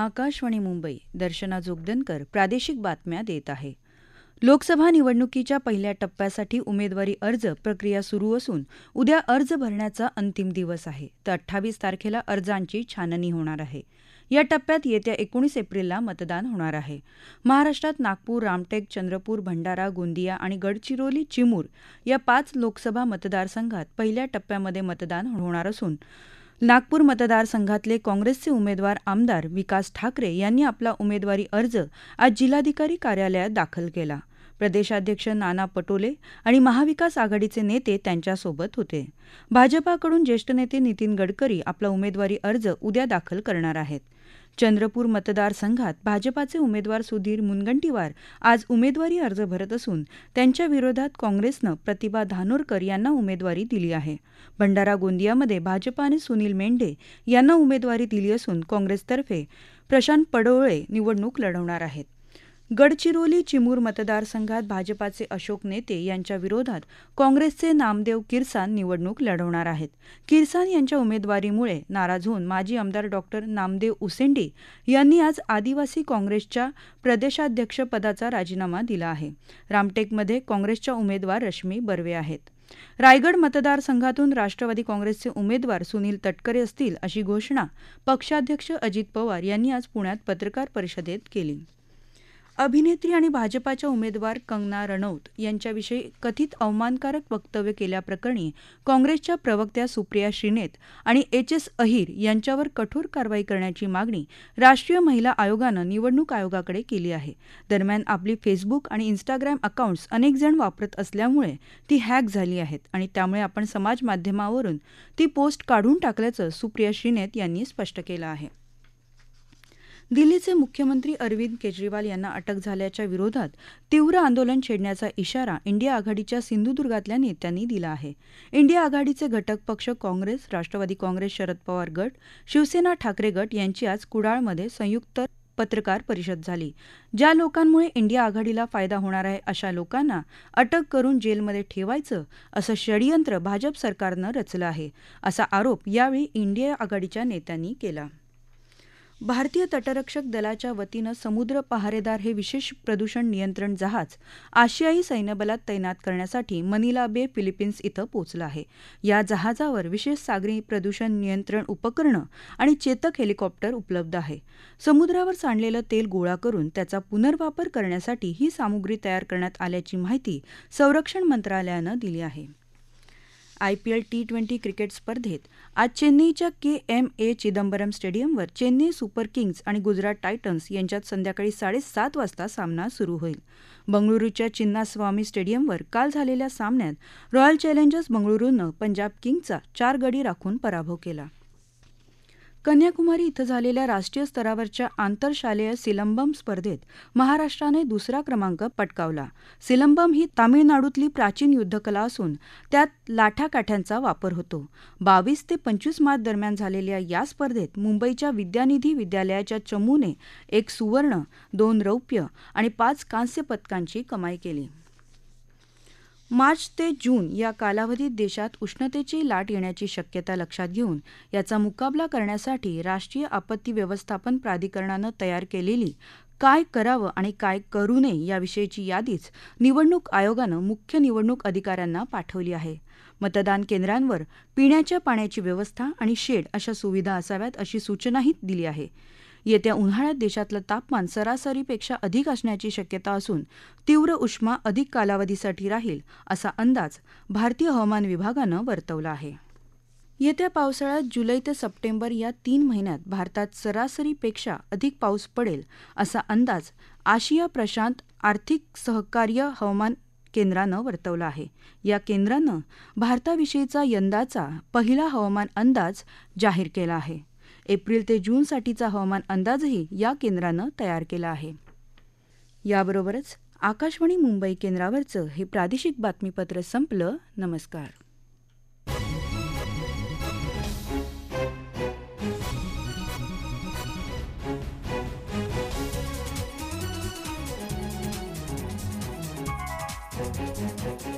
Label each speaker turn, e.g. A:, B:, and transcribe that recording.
A: आकाशवाणी मुंबई दर्शना जोगदनकर प्रादेशिक बातम्या देत आहे लोकसभा निवडणुकीच्या पहिल्या टप्प्यासाठी उमेदवारी अर्ज प्रक्रिया सुरू असून उद्या अर्ज भरण्याचा अंतिम दिवस आहे तर अठ्ठावीस तारखेला अर्जांची छाननी होणार आहे या टप्प्यात येत्या एकोणीस एप्रिलला मतदान होणार आहे महाराष्ट्रात नागपूर रामटेक चंद्रपूर भंडारा गोंदिया आणि गडचिरोली चिमूर या पाच लोकसभा मतदारसंघात पहिल्या टप्प्यामध्ये मतदान होणार असून नागपूर मतदारसंघातले काँग्रेसचे उमेदवार आमदार विकास ठाकरे यांनी आपला उमेदवारी अर्ज आज जिल्हाधिकारी कार्यालयात दाखल केला प्रदेशाध्यक्ष नाना पटोले आणि महाविकास आघाडीचे नेते त्यांच्यासोबत होते भाजपाकडून ज्येष्ठ नेते नितीन गडकरी आपला उमेदवारी अर्ज उद्या दाखल करणार आहेत चंद्रपूर मतदारसंघात भाजपाचे उमेदवार सुधीर मुनगंटीवार आज उमेदवारी अर्ज भरत असून त्यांच्या विरोधात काँग्रेसनं प्रतिभा धानोरकर यांना उमेदवारी दिली आहे भंडारा गोंदियामध्ये भाजपाने सुनील मेंढे यांना उमेदवारी दिली असून काँग्रेसतर्फे प्रशांत पडोळे निवडणूक लढवणार आहेत गडचिरोली चिमूर मतदारसंघात भाजपाचे अशोक नेते यांच्या विरोधात काँग्रेसचे नामदेव किरसान निवडणूक लढवणार आहेत किरसान यांच्या उमेदवारीमुळे नाराज होऊन माजी आमदार डॉक्टर नामदेव उसेंडी यांनी आज आदिवासी काँग्रेसच्या प्रदेशाध्यक्षपदाचा राजीनामा दिला आहे रामटेकमध्ये काँग्रेसच्या उमेदवार रश्मी बर्वे आहेत रायगड मतदारसंघातून राष्ट्रवादी काँग्रेसचे उमेदवार सुनील तटकरे असतील अशी घोषणा पक्षाध्यक्ष अजित पवार यांनी आज पुण्यात पत्रकार परिषदेत केली अभिनेत्री आणि भाजपाच्या उमेदवार कंगना रणौत यांच्याविषयी कथित अवमानकारक वक्तव्य केल्याप्रकरणी काँग्रेसच्या प्रवक्त्या सुप्रिया श्रीनेत आणि एच एस अहिर यांच्यावर कठोर कारवाई करण्याची मागणी राष्ट्रीय महिला आयोगानं निवडणूक आयोगाकडे केली आहे दरम्यान आपली फेसबुक आणि इन्स्टाग्राम अकाउंट्स अनेक जण वापरत असल्यामुळे ती हॅक झाली आहेत आणि त्यामुळे आपण समाज माध्यमावरून ती पोस्ट काढून टाकल्याचं सुप्रिया श्रीनेत यांनी स्पष्ट केलं आहे दिल्लीचे मुख्यमंत्री अरविंद केजरीवाल यांना अटक झाल्याच्या विरोधात तीव्र आंदोलन छेडण्याचा इशारा इंडिया आघाडीच्या सिंधुदुर्गातल्या नेत्यांनी दिला आहे इंडिया आघाडीचे घटक पक्ष काँग्रेस राष्ट्रवादी काँग्रेस शरद पवार गट शिवसेना ठाकरे गट यांची आज कुडाळमध्ये संयुक्त पत्रकार परिषद झाली ज्या लोकांमुळे इंडिया आघाडीला फायदा होणार आहे अशा लोकांना अटक करून जेलमध्ये ठेवायचं असं षडयंत्र भाजप सरकारनं रचलं आहे असा आरोप यावेळी इंडिया आघाडीच्या नेत्यांनी केला भारतीय तटरक्षक दलाच्या वतीनं समुद्र पहारेदार हे विशेष प्रदूषण नियंत्रण जहाज आशियाई सैन्यबलात तैनात करण्यासाठी मनिला बे फिलिपिन्स इथं पोचलं आहे या जहाजावर विशेष सागरी प्रदूषण नियंत्रण उपकरणं आणि चेतक हेलिकॉप्टर उपलब्ध आहे समुद्रावर सांडलेलं तेल गोळा करून त्याचा पुनर्वापर करण्यासाठी ही सामुग्री तयार करण्यात आल्याची माहिती संरक्षण मंत्रालयानं दिली आहे आयपीएल टी ट्वेंटी क्रिकेट स्पर्धेत आज चेन्नईच्या के एम ए चिदंबरम स्टेडियमवर चेन्नई सुपर किंग्ज आणि गुजरात टायटन्स यांच्यात संध्याकाळी साडेसात वाजता सामना सुरू होईल बंगळुरूच्या चिन्नास्वामी स्टेडियमवर काल झालेल्या सामन्यात रॉयल चॅलेंजर्स बंगळुरूनं पंजाब किंग्जचा चार गडी राखून पराभव केला कन्याकुमारी इथं झालेल्या राष्ट्रीय स्तरावरच्या आंतरशालेय सिलंबम स्पर्धेत महाराष्ट्राने दुसरा क्रमांक पटकावला सिलंबम ही तामिळनाडूतली प्राचीन युद्धकला असून त्यात लाठाकाठ्यांचा वापर होतो बावीस ते पंचवीस मार्च दरम्यान झालेल्या या स्पर्धेत मुंबईच्या विद्यानिधी विद्यालयाच्या चमूने एक सुवर्ण दोन रौप्य आणि पाच कांस्य पदकांची कमाई केली मार्च ते जून या कालावधीत देशात उष्णतेची लाट येण्याची शक्यता लक्षात घेऊन याचा मुकाबला करण्यासाठी राष्ट्रीय आपत्ती व्यवस्थापन प्राधिकरणानं तयार केलेली काय करावं आणि काय करू नये याविषयीची यादीच निवडणूक आयोगानं मुख्य निवडणूक अधिकाऱ्यांना पाठवली आहे मतदान केंद्रांवर पिण्याच्या पाण्याची व्यवस्था आणि शेड अशा सुविधा असाव्यात अशी सूचनाही दिली आहे येत्या उन्हाळ्यात देशातलं तापमान सरासरीपेक्षा अधिक असण्याची शक्यता असून तीव्र उष्मा अधिक कालावधीसाठी राहील असा अंदाज भारतीय हवामान विभागानं वर्तवला आहे येत्या पावसाळ्यात जुलै ते सप्टेंबर या तीन महिन्यात भारतात सरासरीपेक्षा अधिक पाऊस पडेल असा अंदाज आशिया प्रशांत आर्थिक सहकार्य हवामान केंद्रानं वर्तवला आहे या केंद्रानं भारताविषयीचा यंदाचा पहिला हवामान अंदाज जाहीर केला आहे एप्रिल ते जून जूनसाठीचा हवामान अंदाजही या केंद्रानं तयार केला आहे याबरोबरच आकाशवाणी मुंबई केंद्रावरचं हे प्रादेशिक बातमीपत्र संपलं नमस्कार Thank you.